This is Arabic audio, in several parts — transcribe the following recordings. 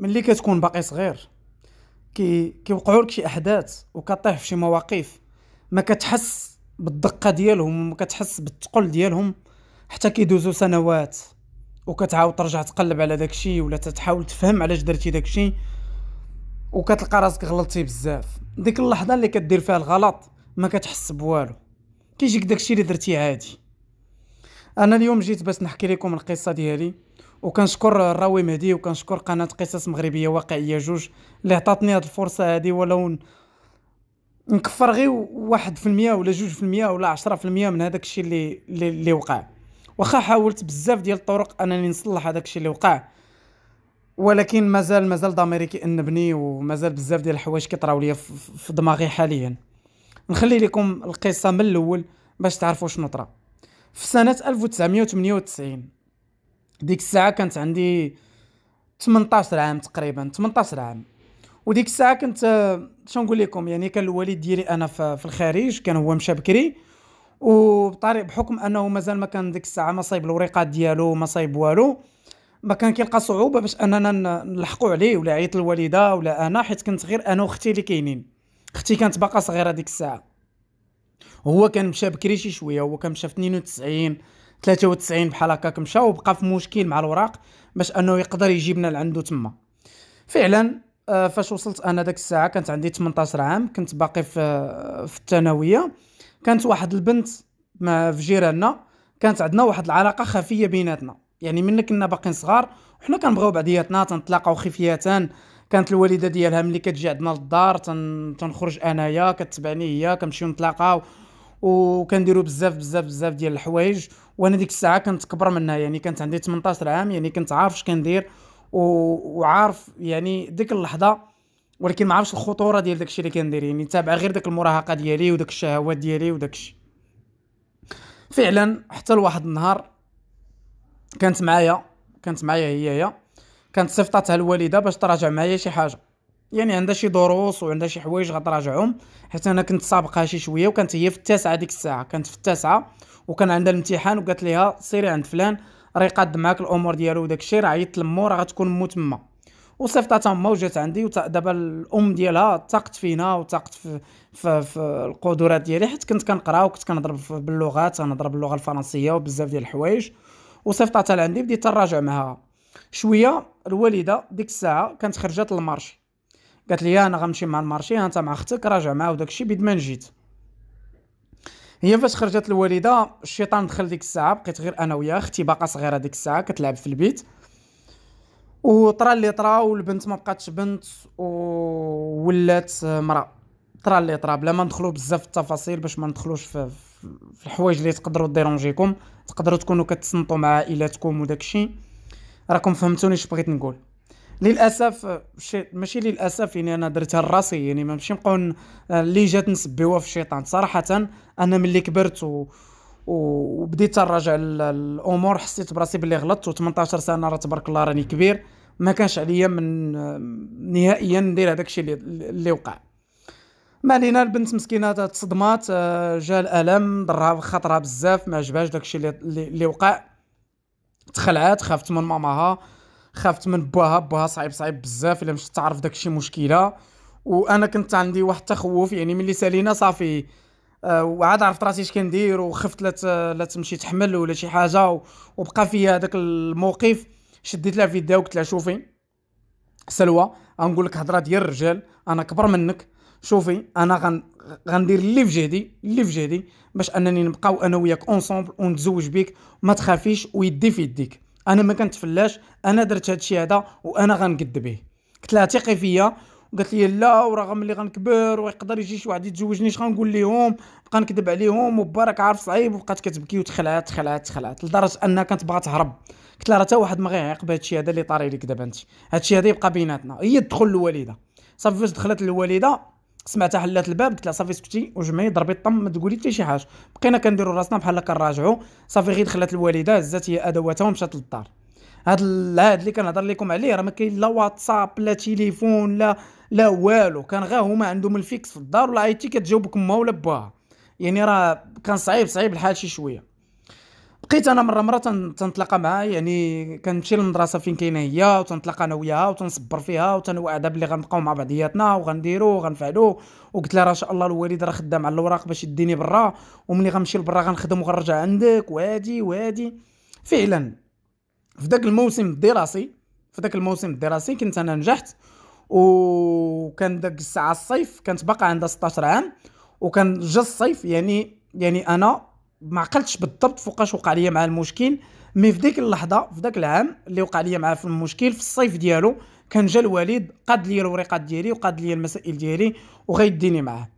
ملي كتكون باقي صغير كي كيوقعوا لك شي احداث وكطيح في شي مواقف ما كتحس بالدقه ديالهم وما كتحس بالثقل ديالهم حتى كيدوزو سنوات وكتعاود ترجع تقلب على داكشي ولا تحاول تفهم علاش درتي داكشي وكتلقى راسك غلطتي بزاف ديك اللحظه اللي كدير فيها الغلط ما كتحس بوالو كيجيك داكشي اللي درتي عادي انا اليوم جيت باش نحكي لكم القصه ديالي وكنشكر الراوي مهدي وكنشكر قناه قصص مغربيه واقعيه جوج اللي عطاتني هذه الفرصه هذه ولو نكفر غير واحد في المية ولا جوج في المية ولا عشرة في المية من هذاك الشيء اللي اللي وقع واخا حاولت بزاف ديال الطرق انني نصلح هذاك الشيء اللي وقع ولكن مازال مازال ضميري كيأنبني ومازال بزاف ديال الحوايج كيطراو ليا في دماغي حاليا نخلي لكم القصه من الاول باش تعرفوا شنو طرا في سنه 1998 ديك الساعه كانت عندي 18 عام تقريبا 18 عام وديك الساعه كنت شنو نقول لكم يعني كان الوالد ديالي انا في الخارج كان هو مشى بكري وبطريق بحكم انه مازال ما كان ديك الساعه ما صايب الوريقات ديالو ما صايب والو ما كان كيلقى صعوبه باش اننا نلحقوا عليه ولا عيط الوالده ولا انا حيت كنت غير انا واختي اللي كاينين اختي كانت باقا صغيره ديك الساعه هو كان مشى بكري شي شويه هو كان مشى في 92 93 بحال هكاك مشى وبقى في مشكل مع الوراق باش انه يقدر يجيبنا لعندو تما فعلا آه، فاش وصلت انا داك الساعه كانت عندي 18 عام كنت باقي في آه، في الثانويه كانت واحد البنت مع في جيراننا كانت عندنا واحد العلاقه خفيه بيناتنا يعني ملي كنا باقيين صغار وحنا كنبغيو بعضياتنا تنتلاقاو خفيه كانت الوالده ديالها ملي كتجي عندنا للدار تنخرج انايا كتبعني هي كنمشيو نتلاقاو وكنديروا بزاف بزاف بزاف ديال الحوايج وانا ديك الساعه كنت كبر منها يعني كانت عندي 18 عام يعني كنت عارف اش كندير وعارف يعني ديك اللحظه ولكن ما عرفتش الخطوره ديال داكشي اللي كندير يعني تابع غير ديك المراهقه ديالي وداك الشهوات ديالي وداكشي فعلا حتى لواحد النهار كانت معايا كانت معايا هي هي كانت صيفطاتها الوالده باش تراجع معايا شي حاجه يعني عندها شي دروس وعندها شي حوايج غتراجعهم حيت انا كنت سابقها شي شويه وكانت هي في التاسعه ديك الساعه كانت في التاسعه وكان عندها الامتحان وقالت ليها سيري عند فلان راه يقاد معاك الامور ديالو وداك الشيء راه عيطت لمو راه غتكون مو تما وصيفطاتها تما وجات عندي ودابا الام ديالها تاقت فينا وتاقت في, في, في القدرات ديالي حيت كنت كنقرا وكنت كنهضر باللغات كنهضر باللغه الفرنسيه وبزاف ديال الحوايج وصيفطاتها لعندي بديت نراجع معاها شويه الوالده ديك الساعه كانت خرجت للمارشي قالت لي انا غنمشي مع المارشي انت مع اختك راجع معاه وداكشي بيد ما نجيت هي فاش خرجت الوالده الشيطان دخل ديك الساعه بقيت غير انا وياها اختي باقا صغيره ديك الساعه كتلعب في البيت وطرا اللي طرا والبنت ما بقاتش بنت وولات مراه طرا اللي طرا بلا ما ندخلو بزاف التفاصيل باش ما ندخلوش في, في الحوايج اللي تقدروا ديرونجيكم تقدروا تكونوا كتصنتوا مع عائلاتكم وداكشي راكم فهمتوني اش بغيت نقول للاسف ماشي للاسف يعني انا درتها لراسي يعني ما نمشي نبقاو اللي جات نسبيوها في الشيطان صراحه انا ملي كبرت و... وبديت نراجع الامور حسيت براسي بلي غلطت و18 سنه راه تبارك الله راني كبير ما كانش عليا من نهائيا ندير هذاك الشيء اللي... وقع ما علينا البنت مسكينه تصدمات آه، جا الالم ضرها بخاطرها بزاف ما عجبهاش داك الشيء اللي... اللي وقع تخلعات خافت من ماماها خافت من باها باها صعيب صعيب بزاف الا مش تعرف داكشي مشكله وانا كنت عندي واحد التخوف يعني ملي سالينا صافي آه، وعاد عرفت راسي اش كندير وخفت لا لا تمشي تحمل ولا شي حاجه وبقى فيا هذاك الموقف شديت لها فيديو قلت لها شوفي سلوى غنقول لك هضره ديال الرجال انا كبر منك شوفي انا غن غندير اللي في جهدي اللي في جهدي باش انني نبقاو انا وياك اونصومبل ونتزوج بك ما تخافيش ويدي في يديك انا ما كنتفلاش انا درت هادشي هذا وانا غنقد به قلت لها ثقي فيا قالت لي لا وراه ملي غنكبر ويقدر يجي شي واحد يتزوجني غنقول لهم بقى نكذب عليهم وبارك عارف صعيب وبقات كتبكي وتخلعات تخلعات تخلعات لدرجه انها كانت باغا تهرب قلت لها راه حتى واحد ما غيعيق بهادشي هذا اللي طاري لك دابا انت هادشي هذا يبقى بيناتنا هي تدخل للوالده صافي فاش دخلت للوالده سمعتها حلات الباب قلت لها صافي سكتي وجمعي ضربي الطم ما تقولي حتى شي حاجه بقينا كنديروا راسنا بحال كنراجعوا صافي غير دخلت الوالده هزات هي ادواتها ومشات للدار هاد العهد اللي كنهضر لكم عليه راه ما كاين لا واتساب لا تليفون لا لا والو كان غير هما عندهم الفيكس في الدار ولا اي تي كتجاوبك ما ولا باها يعني راه كان صعيب صعيب الحال شي شويه بقيت انا مره مره تنطلق معاها يعني كنمشي للمدرسه فين كاينه هي وتنطلق انا وياها وتنصبر فيها وتنوعدها بلي غنبقاو مع بعضياتنا وغنديروا وغنفعلوا وقلت لها راه ان شاء الله الوالد راه خدام على الاوراق باش يديني برا وملي غنمشي لبرا غنخدم وغنرجع عندك وهادي وهادي فعلا في ذاك الموسم الدراسي في ذاك الموسم الدراسي كنت انا نجحت وكان داك الساعه الصيف كانت باقا عندها 16 عام وكان جا الصيف يعني يعني انا ما عقلتش بالضبط فوقاش وقع لي مع المشكل مي في ديك اللحظه في داك العام اللي وقع لي معاه في المشكل في الصيف ديالو كان جا الوالد قاد لي الوريقات ديالي وقاد لي المسائل ديالي وغيديني معاه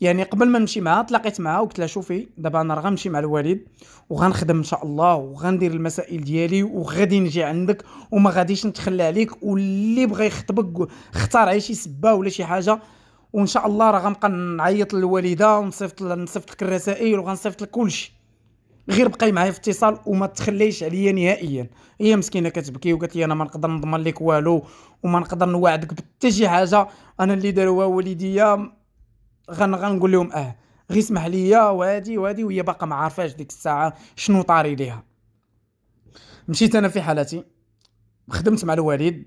يعني قبل ما نمشي معاه تلاقيت معاه وقلت لها شوفي دابا انا راه غنمشي مع الوالد وغنخدم ان شاء الله وغندير المسائل ديالي وغادي نجي عندك وما غاديش نتخلى عليك واللي بغى يخطبك اختار اي شي سبه ولا شي حاجه وان شاء الله راه غنبقى نعيط للوالده ونصيفط نصيفط لك الرسائل وغنصيفط لك كلشي غير بقاي معايا في اتصال وما تخليش عليا نهائيا هي مسكينه كتبكي وقالت لي انا ما نقدر نضمن لك والو وما نقدر نوعدك بحتى شي حاجه انا اللي داروها والديا غن غنقول لهم اه غير اسمح ليا وهادي وهادي وهي باقا ما عارفاش ديك الساعه شنو طاري ليها مشيت انا في حالتي خدمت مع الوالد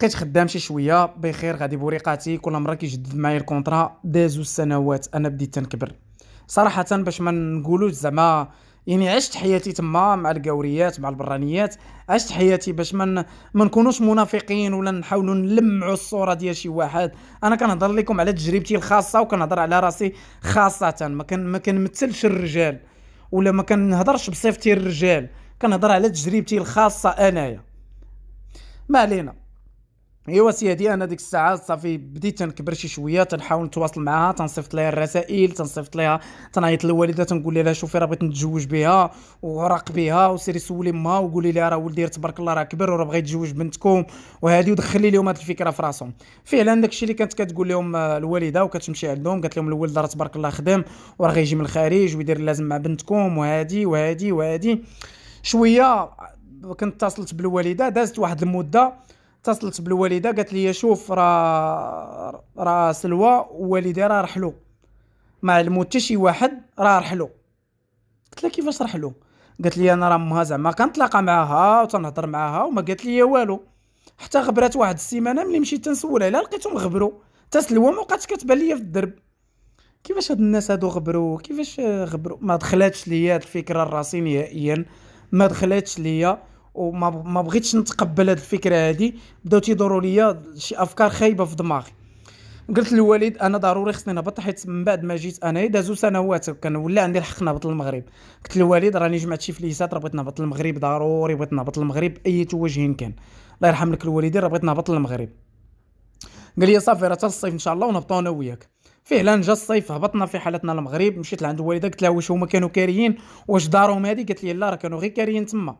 بقيت خدام شي شويه بخير غادي بوريقاتي كل مره كيجدد معايا الكونطرا دازو السنوات انا بديت تنكبر صراحه باش ما نقولوش زعما يعني عشت حياتي تما مع القوريات مع البرانيات عشت حياتي باش ما ما نكونوش منافقين ولا نحاولوا نلمعوا الصوره ديال شي واحد انا كنهضر لكم على تجربتي الخاصه وكنهضر على راسي خاصه ما كان ما كنمثلش الرجال ولا ما كنهضرش بصفتي الرجال كنهضر على تجربتي الخاصه انايا ما علينا ايوا سيدي انا ديك الساعه صافي بديت تنكبر شي شويه تنحاول نتواصل معاها تنصيفط ليها الرسائل تنصيفط ليها تنعيط للوالده تنقول لها شوفي راه بغيت نتزوج بها وراق بها وسيري سولي ما وقولي لها راه ولدي تبارك الله راه كبر وراه بغى يتزوج بنتكم وهذه ودخلي لهم هذه الفكره في راسهم فعلا داكشي اللي كانت كتقول لهم آه، الوالده وكتمشي عندهم قالت لهم الولد راه تبارك الله خدم وراه غيجي من الخارج ويدير اللازم مع بنتكم وهذه وهذه وهذه شويه كنت اتصلت بالوالده دازت واحد المده اتصلت بالوالده قالت لي شوف راه راه سلوى والدي راه رحلو ما علمو حتى شي واحد راه رحلو قلت لها كيفاش رحلو قالت لي انا راه امها زعما كنتلاقى معاها وتنهضر معاها وما قالت لي والو حتى غبرات واحد السيمانه ملي مشيت تنسول عليها لقيتهم غبروا حتى سلوى ما بقاتش كتبان ليا في الدرب كيفاش هاد الناس هادو غبروا كيفاش غبروا ما دخلاتش ليا الفكره الراسي نهائيا ما دخلاتش ليا وما ما بغيتش نتقبل هذه الفكره هذه بداو تيدوروا ليا شي افكار خايبه في دماغي قلت للوالد انا ضروري خصني نهبط حيت من بعد ما جيت انا دازو سنوات كان ولا عندي الحق نهبط للمغرب قلت للوالد راني جمعت شي فليسات راه بغيت نهبط للمغرب ضروري بغيت نهبط للمغرب اي وجه كان الله يرحم لك الوالدين راه بغيت نهبط للمغرب قال لي صافي راه حتى الصيف ان شاء الله ونهبطوا انا وياك فعلا جا الصيف هبطنا في حالتنا المغرب مشيت لعند الوالده قلت لها واش هما كانوا كاريين واش دارهم هذه قالت لي لا راه كانوا غير كاريين تما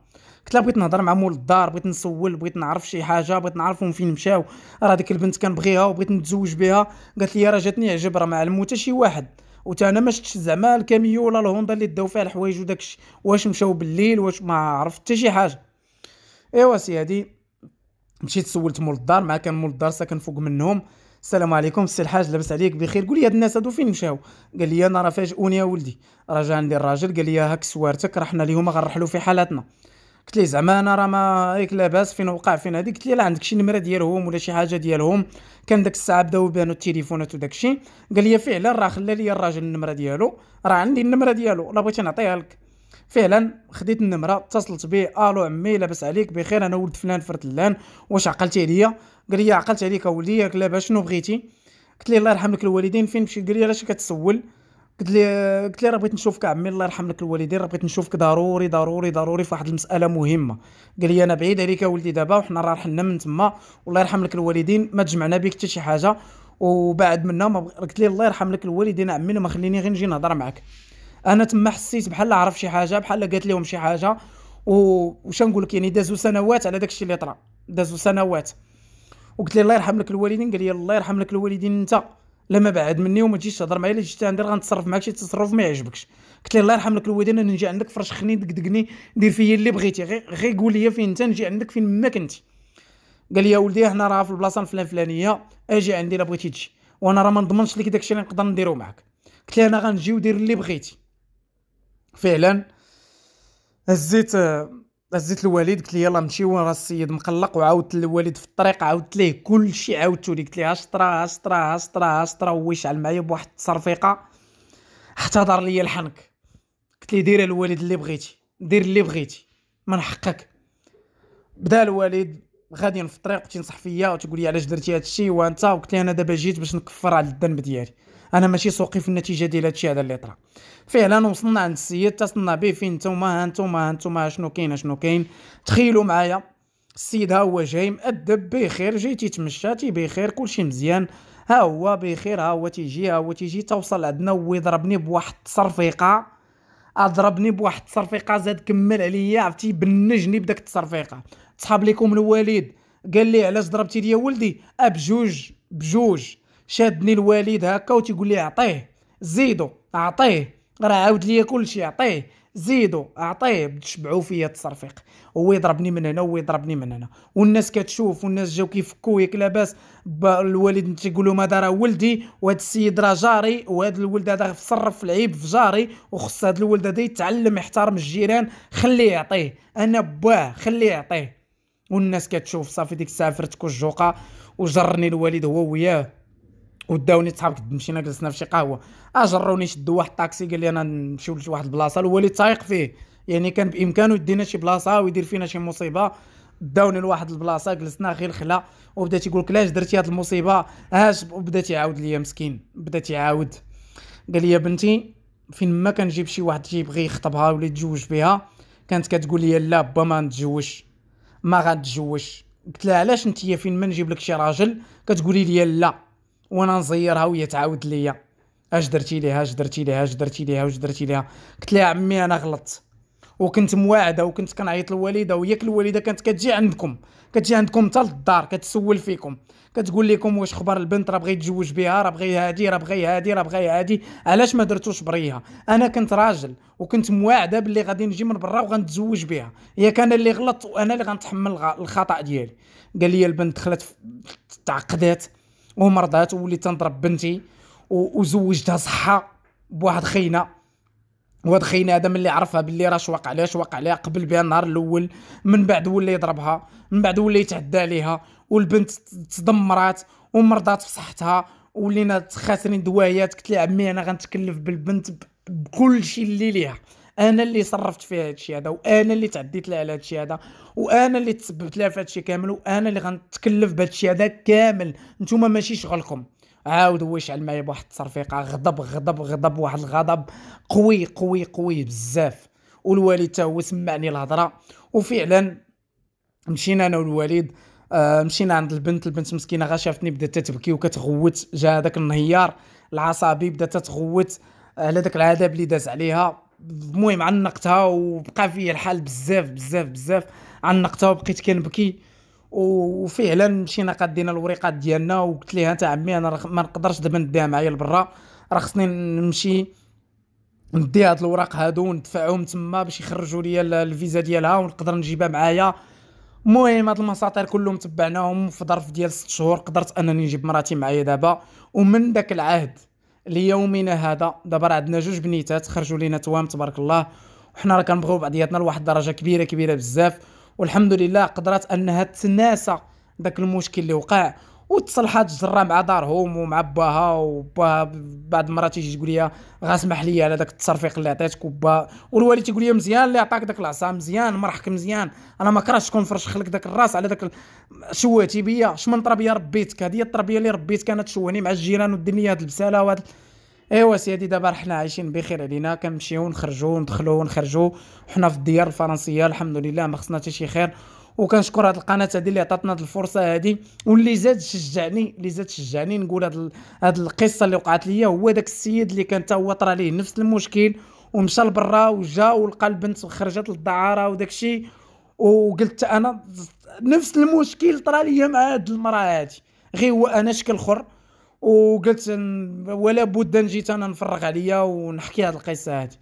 قلت لها بغيت نهضر مع مول الدار بغيت نسول بغيت نعرف شي حاجه بغيت نعرفهم فين مشاو راه ديك البنت كنبغيها وبغيت نتزوج بها قالت لي راه جاتني عجب راه ما علمو حتى شي واحد وتا انا ما شفتش زعما الكاميو ولا الهوندا اللي داو فيها الحوايج وداكشي واش مشاو بالليل واش ما عرفت حتى شي حاجه ايوا سي هادي مشيت سولت مول الدار مع كان مول الدار ساكن فوق منهم السلام عليكم السي الحاج لاباس عليك بخير قول لي هاد الناس هادو فين مشاو قال لي انا راه فاجئوني يا ولدي راه جا عندي الراجل قال لي هاك سوارتك راه حنا اليوم غنرحلوا في حالاتنا قلت ليه زعما انا راه ما هيك لاباس فين وقع فين هذيك قلت ليه لا عندك شي نمره ديالهم ولا شي حاجه ديالهم كان داك الساعه بداو يبانو التليفونات وداك الشيء قال لي فعلا راه خلى لي الراجل النمره ديالو راه عندي النمره ديالو لا بغيتي نعطيها لك فعلا خديت النمره اتصلت به الو عمي لاباس عليك بخير انا ولد فلان فرتلان واش عقلتي عليا قال لي عقلت عليك اولي ياك لاباس شنو بغيتي قلت ليه الله يرحم لك الوالدين فين مشيت قال لي علاش كتسول قلت لي قلت لي راه بغيت نشوفك عمي الله يرحم لك الوالدين راه بغيت نشوفك ضروري ضروري ضروري في واحد المساله مهمه قال لي انا بعيد عليك ولدي دابا وحنا راه رحنا من تما والله يرحم لك الوالدين ما تجمعنا بك حتى شي حاجه وبعد منا ما قلت لي الله يرحم لك الوالدين عمي ما خليني غير نجي نهضر معك انا تما حسيت بحال عرف شي حاجه بحال قالت لهم شي حاجه وش نقول لك يعني دازو سنوات على داكشي اللي طرا دازو سنوات وقلت لي الله يرحم لك الوالدين قال لي الله يرحم لك الوالدين انت لا ما بعد مني وما تجيش تهضر معايا الا جيت عندي راه غنتصرف معاك شي تصرف ما يعجبكش قلت له الله يرحم لك الوالدين انا نجي عندك فرشخني دقدقني دير فيا اللي بغيتي غير غير قول لي فين انت نجي عندك فين ما كنتي قال لي ولدي حنا راه في البلاصه الفلان الفلانيه اجي عندي الا بغيتي تجي وانا راه ما نضمنش لك داكشي اللي نقدر نديرو معاك قلت له انا غنجي ودير اللي بغيتي فعلا هزيت دزيت الوالد قلت ليه يلاه وين راه السيد مقلق وعاودت للوالد في الطريق عاودت ليه كلشي عاودتو ليه قلت ليه اشطرا اشطرا اشطرا اشطرا هو يشعل معايا بواحد التصرفيقه احتضر ليا الحنك قلت ليه دير الوالد اللي بغيتي دير اللي بغيتي من حقك بدا الوالد غادي في الطريق تنصح فيا وتقول لي علاش درتي هادشي وانت وقلت لي انا دابا جيت باش نكفر على الذنب ديالي انا ماشي سوقي في النتيجه ديال هادشي هذا اللي طرا فعلا وصلنا عند السيد اتصلنا به فين نتوما ها نتوما ها نتوما شنو كاين شنو كاين تخيلوا معايا السيد ها هو جاي مأدب بخير جاي تيتمشى تي بخير كلشي مزيان ها هو بخير ها هو تيجي ها هو تيجي توصل عندنا ويضربني بواحد التصرفيقه اضربني بواحد التصرفيقه زاد كمل عليا عرفتي بنجني بداك التصرفيقه تصحاب ليكم الوالد قال لي علاش ضربتي ليا ولدي ابجوج بجوج شادني الوالد هكا تيقول لي عطيه زيدو عطيه راه عاود ليا كلشي عطيه زيدو اعطيه بتشبعو فيا التصرفيق هو يضربني من هنا هو يضربني من هنا والناس كتشوف والناس جاو كيفكو ياك لاباس الوالد تيقولو ماذا راه ولدي وهذا السيد راه جاري وهذا الولد هذا تصرف العيب في جاري وخص هذا الولد هذا يتعلم يحترم الجيران خليه يعطيه انا باه خليه يعطيه والناس كتشوف صافي ديك الساعه فرتك الجوقه وجرني الوالد هو وياه وداوني صحابك مشينا جلسنا في شي قهوه اجروني آه، شدوا واحد الطاكسي قال لي انا نمشيو لواحد البلاصه الوليد تايق فيه يعني كان بامكانه يدينا شي بلاصه ويدير فينا شي مصيبه داوني لواحد البلاصه جلسنا غير خلا وبدا تيقول لك علاش درتي هاد المصيبه اش وبدا تيعاود ليا مسكين بدا تيعاود قال لي يا بنتي فين ما كنجيب شي واحد يبغي يخطبها ولا يتزوج بها كانت كتقول لي لا با ما نتزوجش ما غاتزوجش قلت لها علاش انت فين ما نجيب لك شي راجل كتقولي لي لا وانا نزيرها وهي تعاود ليا اش درتي ليها اش درتي ليها اش درتي ليها واش درتي ليها قلت لها عمي انا غلطت وكنت مواعده وكنت كنعيط للوالده وياك الوالده كانت كتجي عندكم كتجي عندكم حتى للدار كتسول فيكم كتقول لكم واش خبر البنت راه بغى يتزوج بها راه بغى هادي راه بغى هادي راه بغى هادي علاش ما درتوش بريها انا كنت راجل وكنت مواعده باللي غادي نجي من برا وغنتزوج بها ياك انا اللي غلطت وانا اللي غنتحمل الخطا ديالي قال لي البنت دخلت تعقدات ومرضات ووليت تنضرب بنتي وزوجتها صحه بواحد خينا وهاد خينا هذا ملي عرفها باللي راه شواق عليها شواق عليها قبل بها النهار الاول من بعد ولا يضربها من بعد ولا يتعدى عليها والبنت تدمرات ومرضات في صحتها ولينا خاسرين دوايات قلت لها عمي انا غنتكلف بالبنت بكل شيء اللي ليها انا اللي صرفت فيها هادشي هذا وانا اللي تعديت لها على هادشي هذا وانا اللي تسببت لها في هادشي كامل وانا اللي غنتكلف بهادشي هذا كامل نتوما ماشي شغلكم عاود هو يشعل معايا بواحد التصرفيقه غضب غضب غضب واحد الغضب قوي قوي قوي بزاف والوالد تا هو سمعني الهضره وفعلا مشينا انا والوالد آه مشينا عند البنت البنت مسكينه غا شافتني بدات تبكي وكتغوت جا هذاك النهيار العصبي بدات تغوت على داك العذاب اللي داز عليها المهم عنقتها وبقى فيا الحال بزاف بزاف بزاف عنقتها وبقيت كنبكي وفعلا مشينا قدينا الوريقات ديالنا وقلت ليها انت عمي انا ما نقدرش دابا نديها معايا لبرا راه خصني نمشي ندي هاد الوراق هادو وندفعهم تما باش يخرجوا لي الفيزا ديالها ونقدر نجيبها معايا المهم هاد المساطير كلهم تبعناهم في ظرف ديال 6 شهور قدرت انني نجيب مراتي معايا دابا ومن داك العهد ليومنا هذا دابا راه عندنا جوج بنيتات خرجوا لينا توام تبارك الله وحنا راه كنبغيو بعضياتنا لواحد الدرجه كبيره كبيره بزاف والحمد لله قدرت انها تناسى داك المشكل اللي وقع وتصلحات جرى مع دارهم ومع باها وباها بعض المرات تيجي تقول لي غا لي على داك التصرفيق اللي عطيتك وبا والوالد تيقول لي مزيان اللي عطاك داك العصا مزيان مرحك مزيان انا ما كرهتش تكون فرشخ لك داك الراس على داك شوهتي بيا شمن تربيه ربيتك هذه التربيه اللي ربيتك انا تشوهني مع الجيران والدنيا هاد البساله وهاد ايوا سيدي دابا حنا عايشين بخير علينا كنمشيو نخرجو ندخلو ونخرجو حنا في الديار الفرنسيه الحمد لله ما خصنا حتى شي خير وكنشكر هاد القناه هادي اللي عطاتنا هاد الفرصه هادي واللي زاد شجعني اللي زاد شجعني نقول هاد هاد القصه اللي وقعت ليا هو داك السيد اللي كان تا هو طرا ليه نفس المشكل ومشى لبرا وجا ولقى البنت خرجت للدعاره وداك الشيء وقلت انا نفس المشكل طرا ليا مع هاد المراه هادي غير هو انا شكل اخر وقلت ولا بد نجيت انا نفرغ عليا ونحكي هاد القصه هادي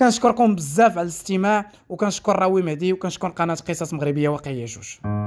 كنشكركم بزاف على الاستماع وكنشكر راوي مهدي وكنشكر قناه قصص مغربيه واقعيه جوج